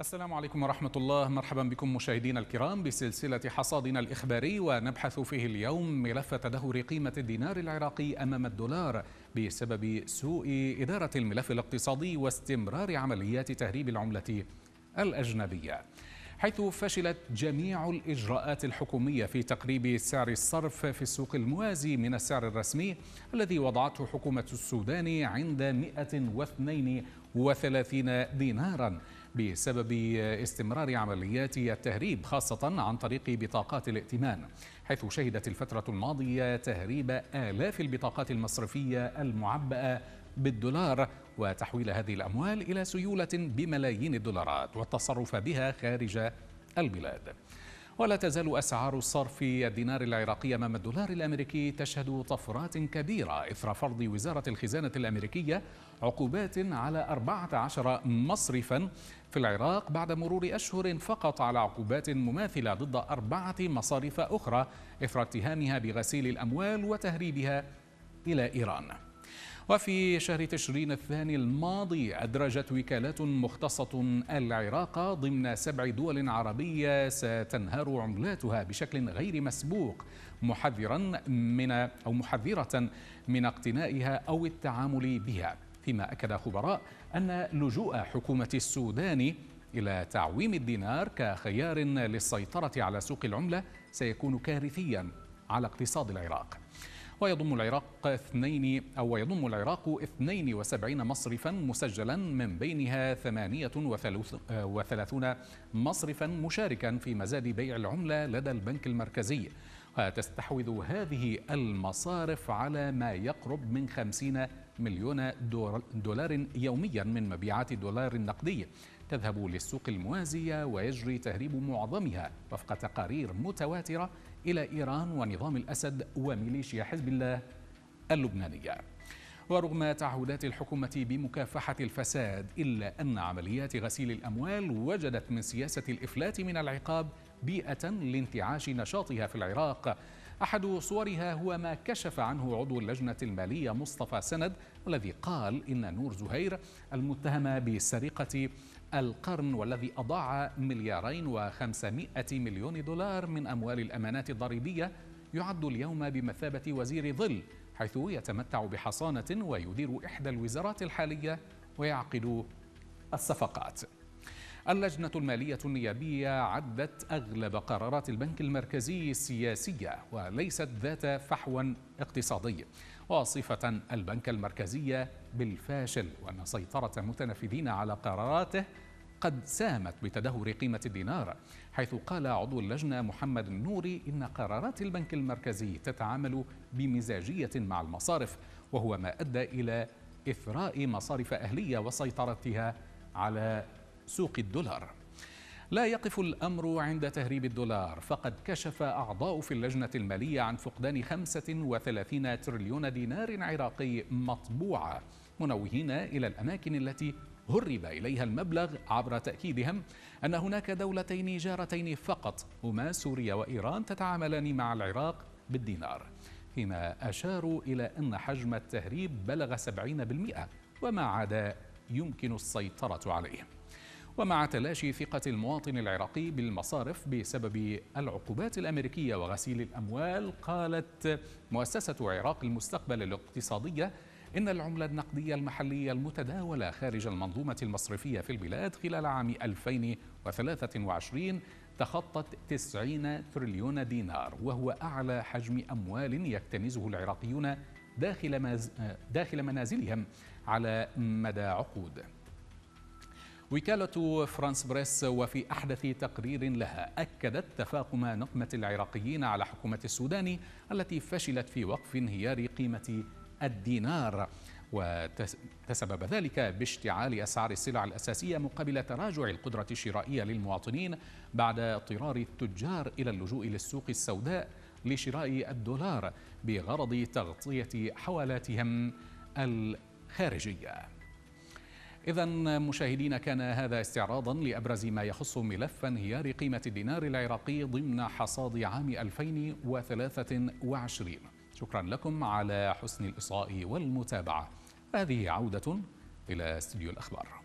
السلام عليكم ورحمة الله مرحبا بكم مشاهدينا الكرام بسلسلة حصادنا الإخباري ونبحث فيه اليوم ملف تدهور قيمة الدينار العراقي أمام الدولار بسبب سوء إدارة الملف الاقتصادي واستمرار عمليات تهريب العملة الأجنبية حيث فشلت جميع الإجراءات الحكومية في تقريب سعر الصرف في السوق الموازي من السعر الرسمي الذي وضعته حكومة السودان عند 132 ديناراً بسبب استمرار عمليات التهريب خاصة عن طريق بطاقات الائتمان حيث شهدت الفترة الماضية تهريب آلاف البطاقات المصرفية المعبأة بالدولار وتحويل هذه الأموال إلى سيولة بملايين الدولارات والتصرف بها خارج البلاد ولا تزال أسعار الصرف الدينار العراقي أمام الدولار الأمريكي تشهد طفرات كبيرة إثر فرض وزارة الخزانة الأمريكية عقوبات على 14 مصرفا في العراق بعد مرور أشهر فقط على عقوبات مماثلة ضد أربعة مصارف أخرى إثر اتهامها بغسيل الأموال وتهريبها إلى إيران وفي شهر تشرين الثاني الماضي أدرجت وكالات مختصة العراق ضمن سبع دول عربية ستنهار عملاتها بشكل غير مسبوق محذرا من أو محذرة من اقتنائها أو التعامل بها فيما أكد خبراء أن لجوء حكومة السودان إلى تعويم الدينار كخيار للسيطرة على سوق العملة سيكون كارثيا على اقتصاد العراق ويضم العراق اثنين أو يضم العراق 72 مصرفا مسجلا من بينها 38 مصرفا مشاركا في مزاد بيع العملة لدى البنك المركزي وتستحوذ هذه المصارف على ما يقرب من 50 مليون دولار يوميا من مبيعات الدولار النقدي تذهب للسوق الموازية ويجري تهريب معظمها وفق تقارير متواترة إلى إيران ونظام الأسد وميليشيا حزب الله اللبنانية ورغم تعهدات الحكومة بمكافحة الفساد إلا أن عمليات غسيل الأموال وجدت من سياسة الإفلات من العقاب بيئة لانتعاش نشاطها في العراق أحد صورها هو ما كشف عنه عضو اللجنة المالية مصطفى سند والذي قال إن نور زهير المتهمة بسرقة القرن والذي أضاع مليارين وخمسمائة مليون دولار من أموال الأمانات الضريبية يعد اليوم بمثابة وزير ظل حيث يتمتع بحصانة ويدير إحدى الوزارات الحالية ويعقد الصفقات اللجنة المالية النيابية عدت أغلب قرارات البنك المركزي السياسية وليست ذات فحوى اقتصادي واصفة البنك المركزي بالفاشل وأن سيطرة متنفذين على قراراته قد سامت بتدهور قيمة الدينار حيث قال عضو اللجنة محمد النوري إن قرارات البنك المركزي تتعامل بمزاجية مع المصارف وهو ما أدى إلى إثراء مصارف أهلية وسيطرتها على سوق الدولار لا يقف الأمر عند تهريب الدولار فقد كشف أعضاء في اللجنة المالية عن فقدان 35 تريليون دينار عراقي مطبوعة منوهين إلى الأماكن التي هرب إليها المبلغ عبر تأكيدهم أن هناك دولتين جارتين فقط هما سوريا وإيران تتعاملان مع العراق بالدينار فيما أشاروا إلى أن حجم التهريب بلغ 70% وما عدا يمكن السيطرة عليه ومع تلاشي ثقة المواطن العراقي بالمصارف بسبب العقوبات الأمريكية وغسيل الأموال قالت مؤسسة عراق المستقبل الاقتصادية إن العملة النقدية المحلية المتداولة خارج المنظومة المصرفية في البلاد خلال عام 2023 تخطت 90 تريليون دينار وهو أعلى حجم أموال يكتنزه العراقيون داخل, داخل منازلهم على مدى عقود وكالة فرانس بريس وفي أحدث تقرير لها أكدت تفاقم نقمة العراقيين على حكومة السودان التي فشلت في وقف انهيار قيمة الدينار وتسبب ذلك باشتعال أسعار السلع الأساسية مقابل تراجع القدرة الشرائية للمواطنين بعد اضطرار التجار إلى اللجوء للسوق السوداء لشراء الدولار بغرض تغطية حوالاتهم الخارجيه إذا مشاهدينا كان هذا استعراضا لأبرز ما يخص ملف انهيار قيمة الدينار العراقي ضمن حصاد عام 2023 شكرا لكم على حسن الإصغاء والمتابعة هذه عودة إلى استديو الأخبار